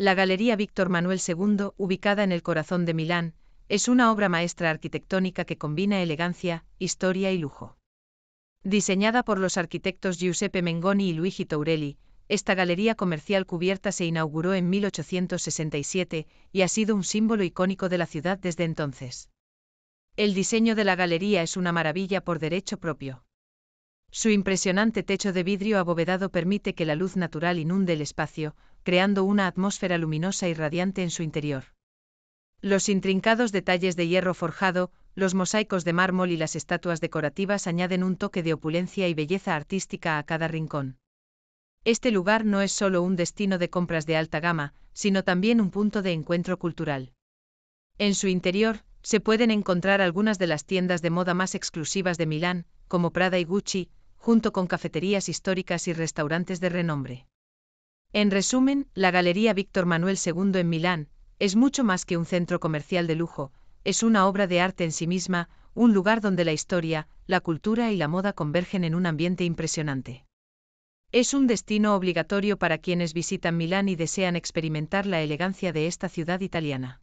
La Galería Víctor Manuel II, ubicada en el corazón de Milán, es una obra maestra arquitectónica que combina elegancia, historia y lujo. Diseñada por los arquitectos Giuseppe Mengoni y Luigi Tourelli, esta galería comercial cubierta se inauguró en 1867 y ha sido un símbolo icónico de la ciudad desde entonces. El diseño de la galería es una maravilla por derecho propio. Su impresionante techo de vidrio abovedado permite que la luz natural inunde el espacio, creando una atmósfera luminosa y radiante en su interior. Los intrincados detalles de hierro forjado, los mosaicos de mármol y las estatuas decorativas añaden un toque de opulencia y belleza artística a cada rincón. Este lugar no es solo un destino de compras de alta gama, sino también un punto de encuentro cultural. En su interior, se pueden encontrar algunas de las tiendas de moda más exclusivas de Milán, como Prada y Gucci, junto con cafeterías históricas y restaurantes de renombre. En resumen, la Galería Víctor Manuel II en Milán es mucho más que un centro comercial de lujo, es una obra de arte en sí misma, un lugar donde la historia, la cultura y la moda convergen en un ambiente impresionante. Es un destino obligatorio para quienes visitan Milán y desean experimentar la elegancia de esta ciudad italiana.